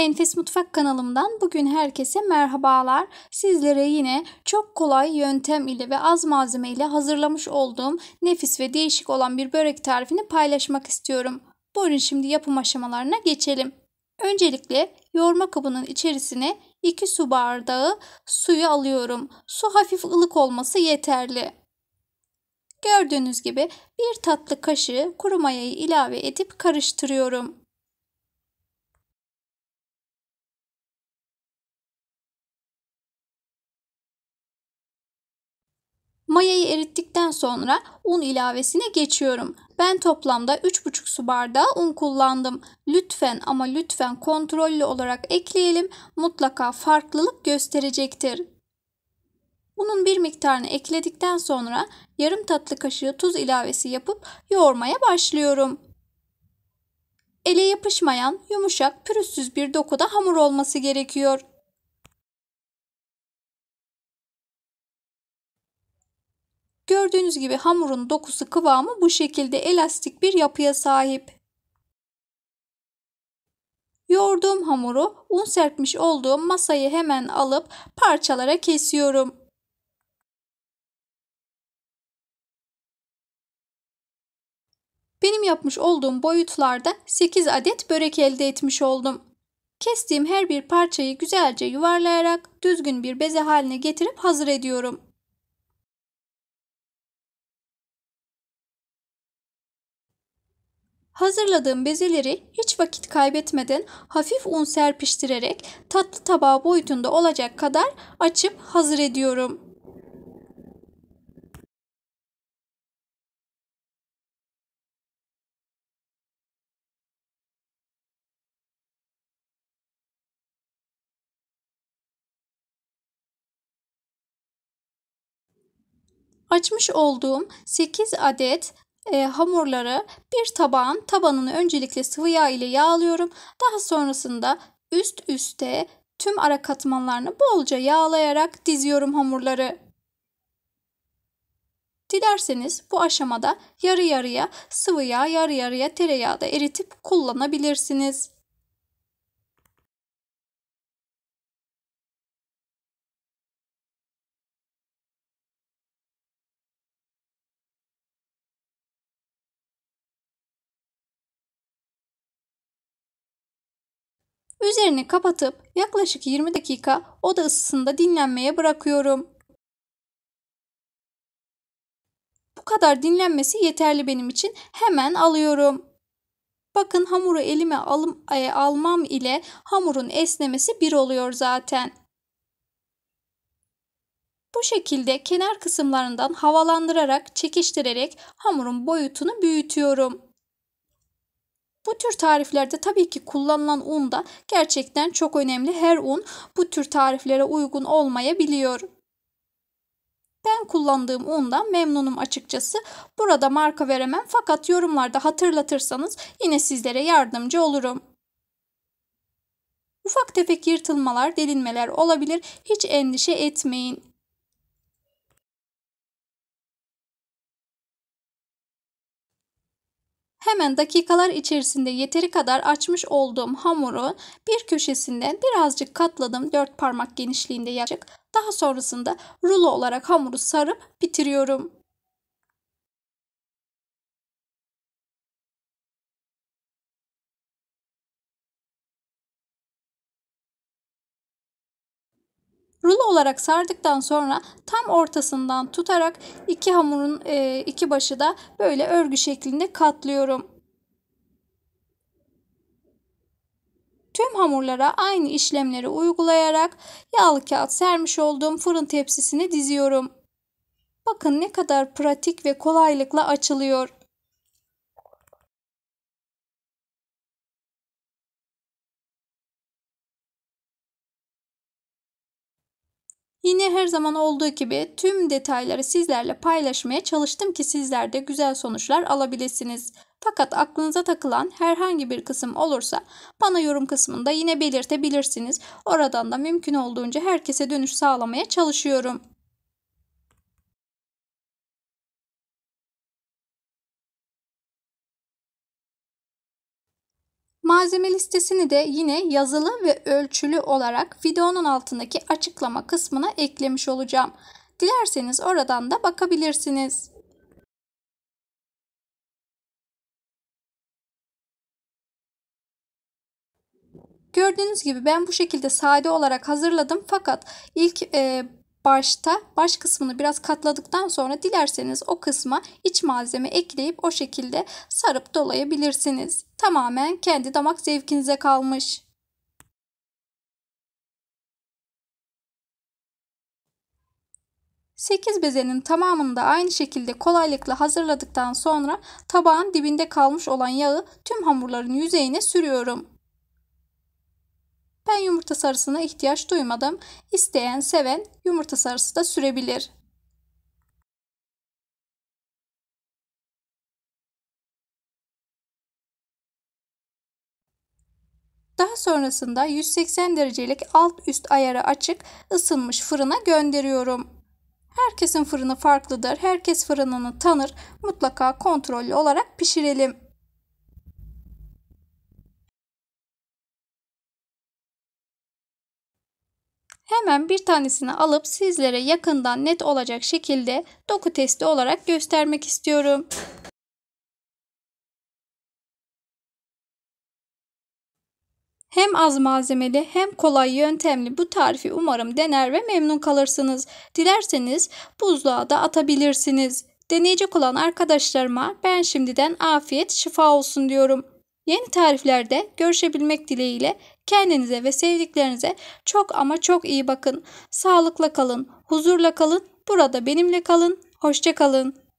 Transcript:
Enfes Mutfak kanalımdan bugün herkese merhabalar. Sizlere yine çok kolay yöntem ile ve az malzeme ile hazırlamış olduğum nefis ve değişik olan bir börek tarifini paylaşmak istiyorum. Buyurun şimdi yapım aşamalarına geçelim. Öncelikle yoğurma kabının içerisine 2 su bardağı suyu alıyorum. Su hafif ılık olması yeterli. Gördüğünüz gibi bir tatlı kaşığı kuru mayayı ilave edip karıştırıyorum. Mayayı erittikten sonra un ilavesine geçiyorum. Ben toplamda 3,5 su bardağı un kullandım. Lütfen ama lütfen kontrollü olarak ekleyelim. Mutlaka farklılık gösterecektir. Unun bir miktarını ekledikten sonra yarım tatlı kaşığı tuz ilavesi yapıp yoğurmaya başlıyorum. Ele yapışmayan, yumuşak, pürüzsüz bir dokuda hamur olması gerekiyor. Gördüğünüz gibi hamurun dokusu kıvamı bu şekilde elastik bir yapıya sahip. Yoğurduğum hamuru un serpmiş olduğum masayı hemen alıp parçalara kesiyorum. Benim yapmış olduğum boyutlarda 8 adet börek elde etmiş oldum. Kestiğim her bir parçayı güzelce yuvarlayarak düzgün bir beze haline getirip hazır ediyorum. Hazırladığım bezeleri hiç vakit kaybetmeden hafif un serpiştirerek tatlı tabağı boyutunda olacak kadar açıp hazır ediyorum. Açmış olduğum 8 adet e, hamurları bir tabağın tabanını öncelikle sıvı yağ ile yağlıyorum. Daha sonrasında üst üste tüm ara katmanlarını bolca yağlayarak diziyorum hamurları. Dilerseniz bu aşamada yarı yarıya sıvı yağ yarı yarıya tereyağı da eritip kullanabilirsiniz. Üzerini kapatıp yaklaşık 20 dakika oda ısısında dinlenmeye bırakıyorum. Bu kadar dinlenmesi yeterli benim için. Hemen alıyorum. Bakın hamuru elime alım, e, almam ile hamurun esnemesi bir oluyor zaten. Bu şekilde kenar kısımlarından havalandırarak, çekiştirerek hamurun boyutunu büyütüyorum. Bu tür tariflerde tabii ki kullanılan un da gerçekten çok önemli. Her un bu tür tariflere uygun olmayabiliyor. Ben kullandığım undan memnunum açıkçası. Burada marka veremem fakat yorumlarda hatırlatırsanız yine sizlere yardımcı olurum. Ufak tefek yırtılmalar, delinmeler olabilir. Hiç endişe etmeyin. Hemen dakikalar içerisinde yeteri kadar açmış olduğum hamuru bir köşesinden birazcık katladım 4 parmak genişliğinde yaklaşık. Daha sonrasında rulo olarak hamuru sarıp bitiriyorum. rulo olarak sardıktan sonra tam ortasından tutarak iki hamurun e, iki başı da böyle örgü şeklinde katlıyorum. Tüm hamurlara aynı işlemleri uygulayarak yağlı kağıt sermiş olduğum fırın tepsisine diziyorum. Bakın ne kadar pratik ve kolaylıkla açılıyor. Yine her zaman olduğu gibi tüm detayları sizlerle paylaşmaya çalıştım ki sizler de güzel sonuçlar alabilirsiniz. Fakat aklınıza takılan herhangi bir kısım olursa bana yorum kısmında yine belirtebilirsiniz. Oradan da mümkün olduğunca herkese dönüş sağlamaya çalışıyorum. Malzeme listesini de yine yazılı ve ölçülü olarak videonun altındaki açıklama kısmına eklemiş olacağım. Dilerseniz oradan da bakabilirsiniz. Gördüğünüz gibi ben bu şekilde sade olarak hazırladım fakat ilk e, başta baş kısmını biraz katladıktan sonra dilerseniz o kısma iç malzeme ekleyip o şekilde sarıp dolayabilirsiniz. Tamamen kendi damak zevkinize kalmış. Sekiz bezenin tamamını da aynı şekilde kolaylıkla hazırladıktan sonra tabağın dibinde kalmış olan yağı tüm hamurların yüzeyine sürüyorum. Ben yumurta sarısına ihtiyaç duymadım. İsteyen, seven yumurta sarısı da sürebilir. Daha sonrasında 180 derecelik alt üst ayarı açık ısınmış fırına gönderiyorum. Herkesin fırını farklıdır. Herkes fırınını tanır. Mutlaka kontrollü olarak pişirelim. hemen bir tanesini alıp sizlere yakından net olacak şekilde doku testi olarak göstermek istiyorum. Hem az malzemeli hem kolay yöntemli bu tarifi umarım dener ve memnun kalırsınız. Dilerseniz buzluğa da atabilirsiniz. Deneyecek olan arkadaşlarıma ben şimdiden afiyet şifa olsun diyorum. Yeni tariflerde görüşebilmek dileğiyle Kendinize ve sevdiklerinize çok ama çok iyi bakın. Sağlıkla kalın, huzurla kalın, burada benimle kalın, hoşça kalın.